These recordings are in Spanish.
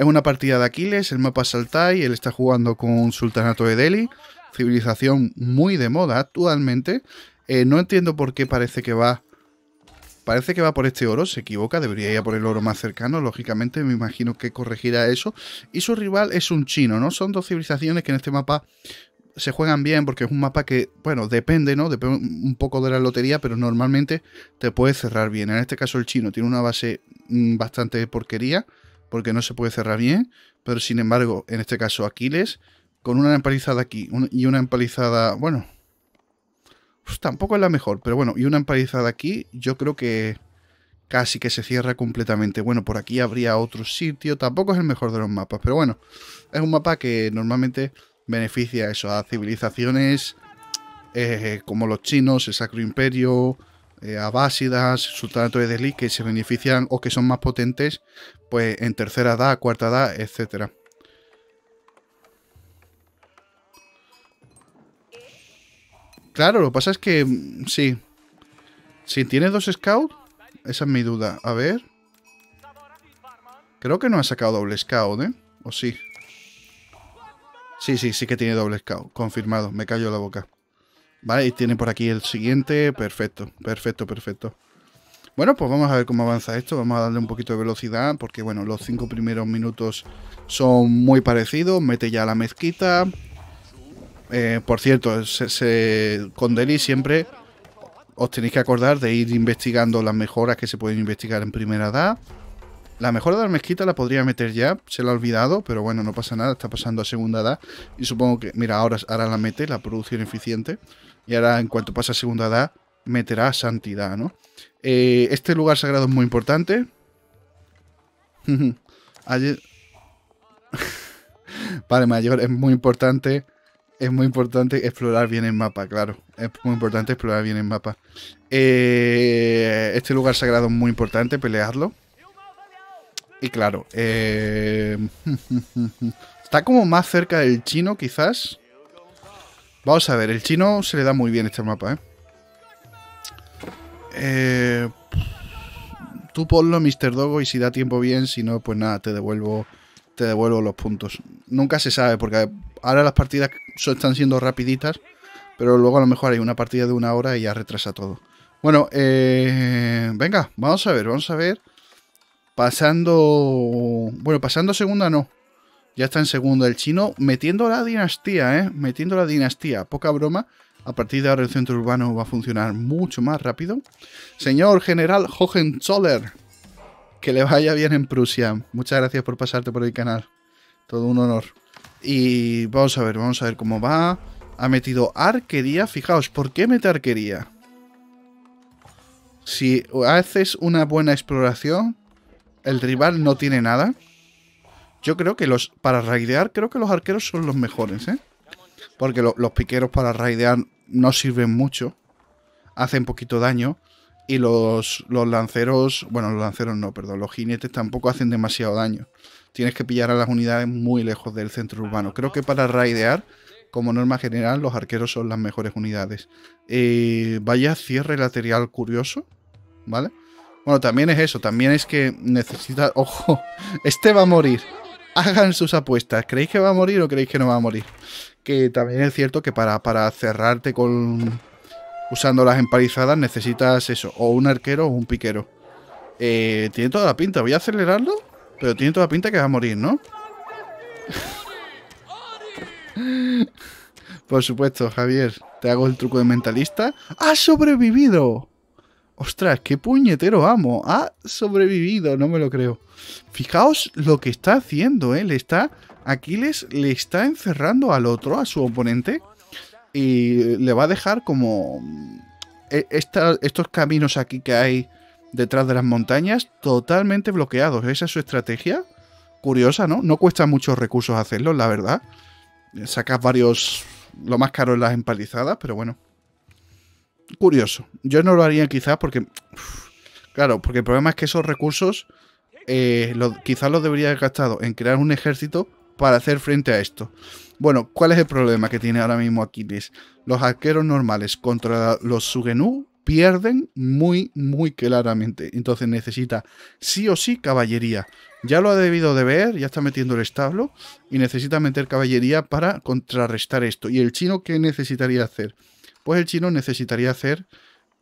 Es una partida de Aquiles, el mapa es Altai, él está jugando con Sultanato de Delhi, civilización muy de moda actualmente. Eh, no entiendo por qué parece que va... Parece que va por este oro, se equivoca, debería ir a por el oro más cercano, lógicamente me imagino que corregirá eso. Y su rival es un chino, ¿no? Son dos civilizaciones que en este mapa se juegan bien porque es un mapa que, bueno, depende, ¿no? Depende un poco de la lotería, pero normalmente te puede cerrar bien. En este caso el chino tiene una base mm, bastante porquería porque no se puede cerrar bien, pero sin embargo, en este caso Aquiles, con una empalizada aquí y una empalizada, bueno, pues tampoco es la mejor, pero bueno, y una empalizada aquí, yo creo que casi que se cierra completamente. Bueno, por aquí habría otro sitio, tampoco es el mejor de los mapas, pero bueno, es un mapa que normalmente beneficia a eso, civilizaciones eh, como los chinos, el Sacro Imperio, eh, abásidas, Sultanato de desliz que se benefician o que son más potentes pues en tercera da, cuarta da, etcétera. Claro, lo que pasa es que mm, sí. Si tiene dos scouts, esa es mi duda. A ver. Creo que no ha sacado doble scout, ¿eh? ¿O sí? Sí, sí, sí que tiene doble scout. Confirmado. Me callo la boca. Vale, y tiene por aquí el siguiente. Perfecto, perfecto, perfecto. Bueno, pues vamos a ver cómo avanza esto. Vamos a darle un poquito de velocidad porque, bueno, los cinco primeros minutos son muy parecidos. Mete ya la mezquita. Eh, por cierto, con Deli siempre os tenéis que acordar de ir investigando las mejoras que se pueden investigar en primera edad. La mejora de la mezquita la podría meter ya, se la ha olvidado, pero bueno, no pasa nada, está pasando a segunda edad. Y supongo que, mira, ahora, ahora la mete, la producción eficiente. Y ahora, en cuanto pasa a segunda edad, meterá santidad, ¿no? Eh, este lugar sagrado es muy importante. vale, mayor, es muy importante. Es muy importante explorar bien el mapa, claro. Es muy importante explorar bien el mapa. Eh, este lugar sagrado es muy importante, pelearlo. Y claro, eh, está como más cerca del chino quizás. Vamos a ver, el chino se le da muy bien este mapa, ¿eh? eh tú ponlo, Mr. Dogo, y si da tiempo bien, si no, pues nada, te devuelvo, te devuelvo los puntos. Nunca se sabe, porque ahora las partidas están siendo rapiditas, pero luego a lo mejor hay una partida de una hora y ya retrasa todo. Bueno, eh, venga, vamos a ver, vamos a ver pasando. Bueno, pasando segunda no. Ya está en segunda el chino, metiendo la dinastía, ¿eh? Metiendo la dinastía, poca broma. A partir de ahora el centro urbano va a funcionar mucho más rápido. Señor General Hohenzoller, que le vaya bien en Prusia. Muchas gracias por pasarte por el canal. Todo un honor. Y vamos a ver, vamos a ver cómo va. Ha metido arquería. Fijaos, ¿por qué mete arquería? Si haces una buena exploración, el rival no tiene nada. Yo creo que los para raidear, creo que los arqueros son los mejores, ¿eh? Porque los piqueros para raidear no sirven mucho. Hacen poquito daño. Y los, los lanceros, bueno, los lanceros no, perdón, los jinetes tampoco hacen demasiado daño. Tienes que pillar a las unidades muy lejos del centro urbano. Creo que para raidear, como norma general, los arqueros son las mejores unidades. Eh, vaya cierre lateral curioso, ¿vale? Bueno, también es eso, también es que necesitas... Ojo, este va a morir. Hagan sus apuestas. ¿Creéis que va a morir o creéis que no va a morir? Que también es cierto que para, para cerrarte con... Usando las empalizadas necesitas eso, o un arquero o un piquero. Eh, tiene toda la pinta, voy a acelerarlo, pero tiene toda la pinta que va a morir, ¿no? Por supuesto, Javier, te hago el truco de mentalista. ¡Ha sobrevivido! Ostras, qué puñetero amo. Ha sobrevivido, no me lo creo. Fijaos lo que está haciendo, ¿eh? Le está. Aquiles le está encerrando al otro, a su oponente. Y le va a dejar como. Mm, e, estos caminos aquí que hay detrás de las montañas totalmente bloqueados. Esa es su estrategia. Curiosa, ¿no? No cuesta muchos recursos hacerlo, la verdad. Sacas varios. Lo más caro en las empalizadas, pero bueno curioso. Yo no lo haría quizás porque... claro, porque el problema es que esos recursos eh, quizás los debería haber gastado en crear un ejército para hacer frente a esto. Bueno, ¿cuál es el problema que tiene ahora mismo Aquiles? Los arqueros normales contra los Sugenú pierden muy, muy claramente. Entonces necesita sí o sí caballería. Ya lo ha debido de ver, ya está metiendo el establo y necesita meter caballería para contrarrestar esto. ¿Y el chino qué necesitaría hacer? pues el chino necesitaría hacer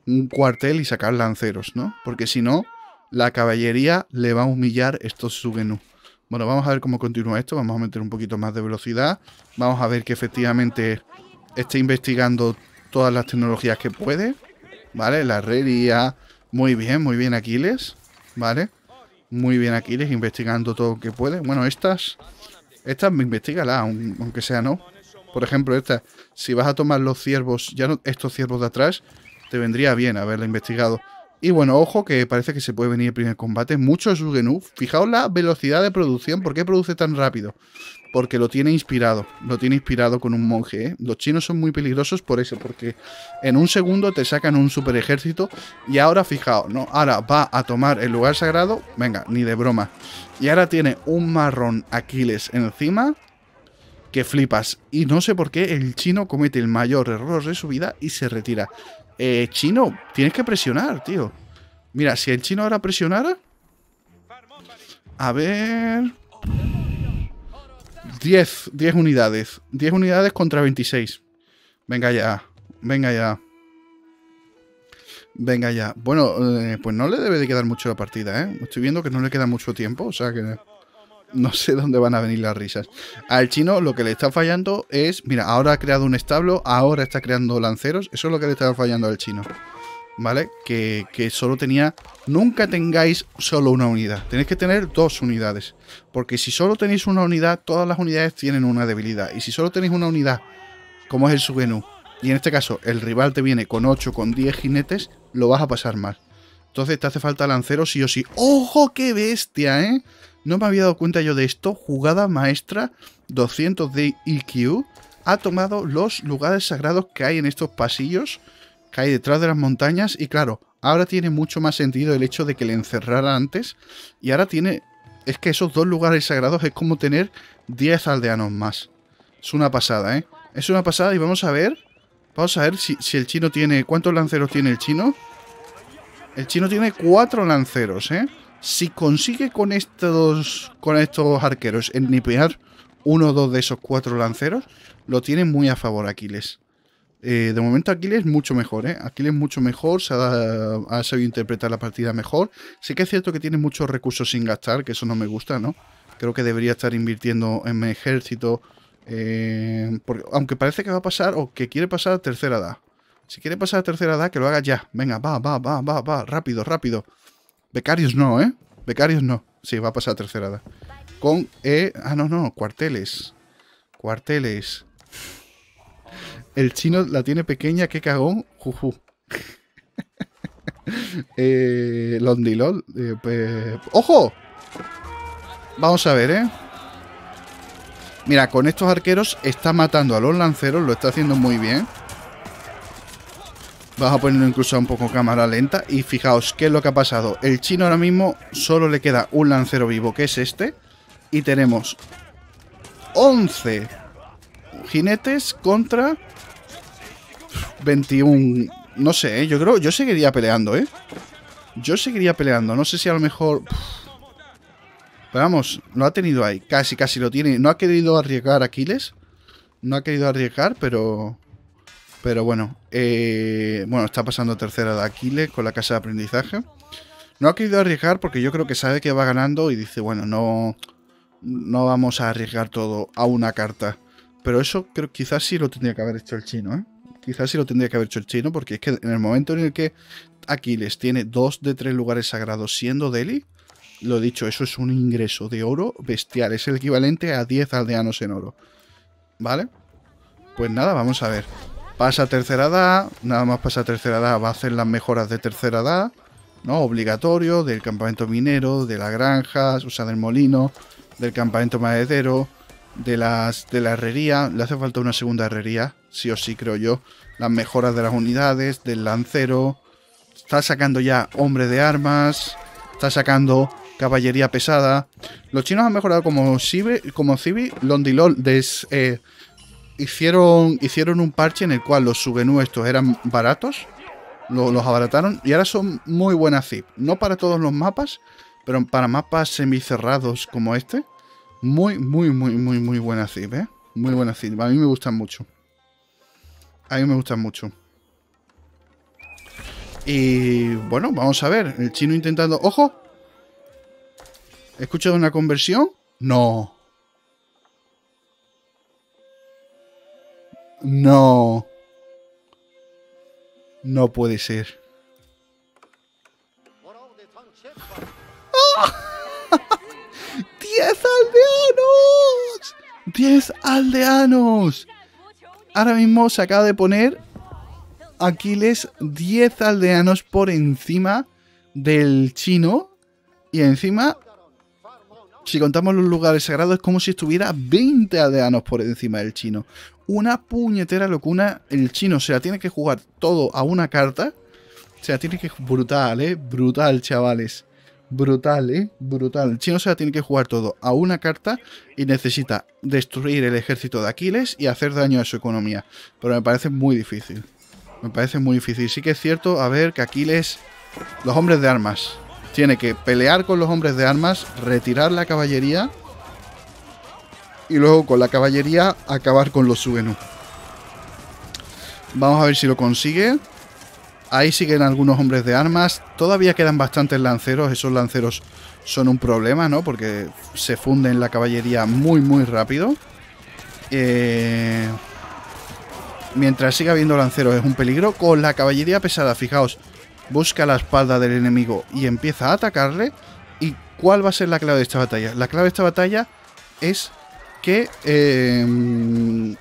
un cuartel y sacar lanceros, ¿no? Porque si no, la caballería le va a humillar estos sugenú. Bueno, vamos a ver cómo continúa esto. Vamos a meter un poquito más de velocidad. Vamos a ver que efectivamente esté investigando todas las tecnologías que puede. ¿Vale? La herrería. Muy bien, muy bien Aquiles. ¿Vale? Muy bien Aquiles, investigando todo lo que puede. Bueno, estas... Estas me investiga, aunque sea no. Por ejemplo, esta, si vas a tomar los ciervos, ya no, estos ciervos de atrás, te vendría bien haberla investigado. Y bueno, ojo que parece que se puede venir el primer combate. Mucho Sugenu. Fijaos la velocidad de producción. ¿Por qué produce tan rápido? Porque lo tiene inspirado. Lo tiene inspirado con un monje. ¿eh? Los chinos son muy peligrosos por eso. Porque en un segundo te sacan un super ejército. Y ahora, fijaos, ¿no? Ahora va a tomar el lugar sagrado. Venga, ni de broma. Y ahora tiene un marrón Aquiles encima que flipas. Y no sé por qué el chino comete el mayor error de su vida y se retira. Eh, chino, tienes que presionar, tío. Mira, si el chino ahora presionara... A ver... 10, 10 unidades. 10 unidades contra 26. Venga ya, venga ya. Venga ya. Bueno, eh, pues no le debe de quedar mucho la partida, ¿eh? Estoy viendo que no le queda mucho tiempo, o sea que no sé dónde van a venir las risas. Al chino lo que le está fallando es, mira, ahora ha creado un establo, ahora está creando lanceros, eso es lo que le está fallando al chino. ¿Vale? Que, solo tenía... Nunca tengáis solo una unidad, tenéis que tener dos unidades. Porque si solo tenéis una unidad, todas las unidades tienen una debilidad. Y si solo tenéis una unidad, como es el Sugenu, y en este caso el rival te viene con 8, con 10 jinetes, lo vas a pasar mal. Entonces te hace falta lanceros sí o sí. ¡Ojo, qué bestia, eh! No me había dado cuenta yo de esto. Jugada maestra, 200 de IQ. Ha tomado los lugares sagrados que hay en estos pasillos, que hay detrás de las montañas. Y claro, ahora tiene mucho más sentido el hecho de que le encerrara antes. Y ahora tiene... Es que esos dos lugares sagrados es como tener 10 aldeanos más. Es una pasada, ¿eh? Es una pasada y vamos a ver... Vamos a ver si, el chino tiene... ¿Cuántos lanceros tiene el chino? El chino tiene cuatro lanceros, ¿eh? Si consigue con estos, con estos arqueros ennipear uno o dos de esos cuatro lanceros, lo tiene muy a favor Aquiles. Eh, de momento Aquiles mucho mejor, ¿eh? Aquiles mucho mejor, se ha, sabido interpretar la partida mejor. Sí que es cierto que tiene muchos recursos sin gastar, que eso no me gusta, ¿no? Creo que debería estar invirtiendo en mi ejército, eh, porque, aunque parece que va a pasar o que quiere pasar a tercera edad. Si quiere pasar a tercera edad, que lo haga ya. Venga, va, va, va, va, va, rápido, rápido. Becarios no, ¿eh? Becarios no. Sí, va a pasar a tercera edad. Con... Eh, ah, no, no. Cuarteles. Cuarteles. El chino la tiene pequeña. Qué cagón. Juju. eh, Londilol. Eh, ¡Ojo! Vamos a ver, ¿eh? Mira, con estos arqueros está matando a los lanceros. Lo está haciendo muy bien. Vamos a ponerlo incluso un poco cámara lenta y fijaos qué es lo que ha pasado. El chino ahora mismo solo le queda un lancero vivo, que es este. Y tenemos 11 jinetes contra 21... No sé, ¿eh? yo creo... Yo seguiría peleando, ¿eh? Yo seguiría peleando. No sé si a lo mejor... Pero vamos, lo ha tenido ahí. Casi, casi lo tiene. No ha querido arriesgar Aquiles. No ha querido arriesgar, pero... Pero bueno, eh, bueno, está pasando tercera de Aquiles con la casa de aprendizaje. No ha querido arriesgar porque yo creo que sabe que va ganando y dice, bueno, no, no vamos a arriesgar todo a una carta. Pero eso creo quizás sí lo tendría que haber hecho el chino, ¿eh? Quizás sí lo tendría que haber hecho el chino, porque es que en el momento en el que Aquiles tiene dos de tres lugares sagrados siendo Delhi, lo dicho, eso es un ingreso de oro bestial. Es el equivalente a 10 aldeanos en oro. ¿Vale? Pues nada, vamos a ver pasa tercera edad, nada más pasa a tercera edad, va a hacer las mejoras de tercera edad, ¿no? Obligatorio, del campamento minero, de la granja, o sea, del molino, del campamento maderero, de, las, de la herrería, le hace falta una segunda herrería, sí o sí creo yo, las mejoras de las unidades, del lancero, está sacando ya hombre de armas, está sacando caballería pesada. Los chinos han mejorado como Civi, como Civi Londilol, des, eh, hicieron, hicieron un parche en el cual los subenuestos eran baratos, los abarataron y ahora son muy buenas zip. No para todos los mapas, pero para mapas semicerrados como este, muy, muy, muy, muy, muy buenas zip, ¿eh? Muy buenas zip. A mí me gustan mucho. A mí me gustan mucho. Y bueno, vamos a ver. El chino intentando... ¡Ojo! ¿He ¿Escuchado una conversión? No. No. No puede ser. ¡Diez aldeanos! ¡Diez aldeanos! Ahora mismo se acaba de poner Aquiles 10 aldeanos por encima del chino. Y encima, si contamos los lugares sagrados, es como si estuviera 20 aldeanos por encima del chino una puñetera locuna, el chino. O sea, tiene que jugar todo a una carta. O sea, tiene que... Brutal, ¿eh? Brutal, chavales. Brutal, ¿eh? Brutal. El chino se la tiene que jugar todo a una carta y necesita destruir el ejército de Aquiles y hacer daño a su economía. Pero me parece muy difícil. Me parece muy difícil. Sí que es cierto, a ver, que Aquiles... Los hombres de armas. Tiene que pelear con los hombres de armas, retirar la caballería y luego con la caballería acabar con los suenos. Vamos a ver si lo consigue. Ahí siguen algunos hombres de armas. Todavía quedan bastantes lanceros. Esos lanceros son un problema, ¿no? Porque se funden la caballería muy, muy rápido. Eh, mientras siga habiendo lanceros es un peligro. Con la caballería pesada, fijaos, busca la espalda del enemigo y empieza a atacarle. ¿Y cuál va a ser la clave de esta batalla? La clave de esta batalla es Em,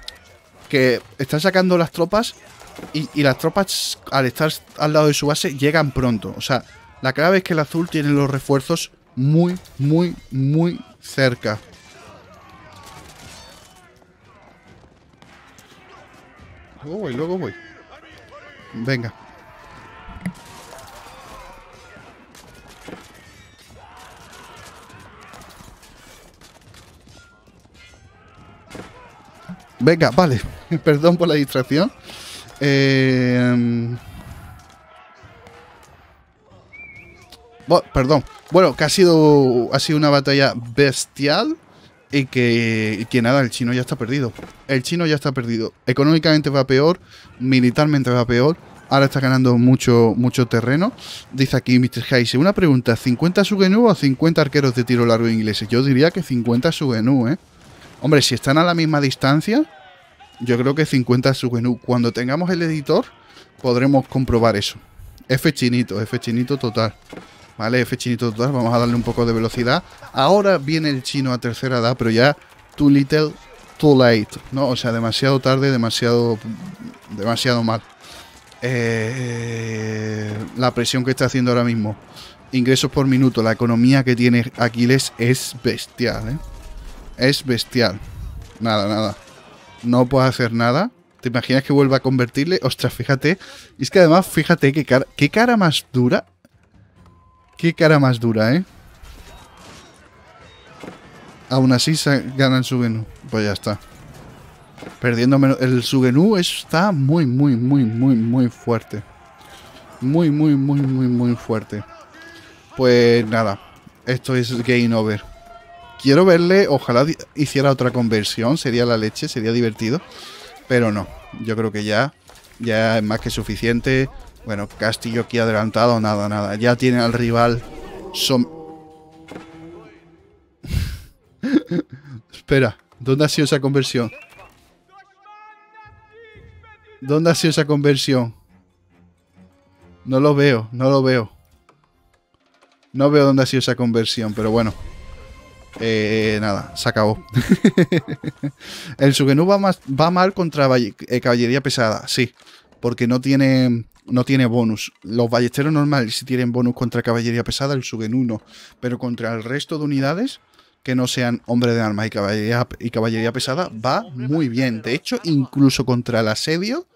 que, están sacando las tropas y, y, las tropas al estar al lado de su base llegan pronto. O sea, la clave es que el azul tiene los refuerzos muy, muy, muy cerca. Luego voy, luego voy. Venga. Venga, vale. Perdón por la distracción. Eh, perdón. Bueno, que ha sido, ha sido una batalla bestial y que, nada, el chino ya está perdido. El chino ya está perdido. Económicamente va peor, militarmente va peor. Ahora está ganando mucho, mucho terreno. Dice aquí Mr. Heise, una pregunta, ¿50 Sugenu o 50 arqueros de tiro largo ingleses? Yo diría que 50 Sugenu, ¿eh? Hombre, si están a la misma distancia, yo creo que 50 submenú. Cuando tengamos el editor, podremos comprobar eso. F chinito, F chinito total. Vale, F chinito total, vamos a darle un poco de velocidad. Ahora viene el chino a tercera edad, pero ya too little, too late, ¿no? O sea, demasiado tarde, demasiado, demasiado mal. Eh, eh, la presión que está haciendo ahora mismo. Ingresos por minuto, la economía que tiene Aquiles es bestial, ¿eh? Es bestial. Nada, nada no puedo hacer nada. ¿Te imaginas que vuelva a convertirle? Ostras, fíjate. Y es que además, fíjate qué cara, qué cara más dura. Qué cara más dura, ¿eh? Aún así ganan Sugenu. Pues ya está. Perdiendo menos. El Sugenu está muy, muy, muy, muy, muy fuerte. Muy, muy, muy, muy, muy fuerte. Pues nada. Esto es game over quiero verle, ojalá hiciera otra conversión, sería la leche, sería divertido, pero no, yo creo que ya, ya es más que suficiente. Bueno, Castillo aquí adelantado, nada, nada, ya tiene al rival. Espera, ¿dónde ha sido esa conversión? ¿Dónde ha sido esa conversión? No lo veo, no lo veo. No veo dónde ha sido esa conversión, pero bueno. Eh, nada, se acabó. el Sugenú va, más, va mal contra eh, caballería pesada, sí, porque no tiene, no tiene bonus. Los ballesteros normales Si tienen bonus contra caballería pesada, el Sugenú no, pero contra el resto de unidades que no sean hombre de armas y caballería, y caballería pesada va muy bien. De hecho, incluso contra el asedio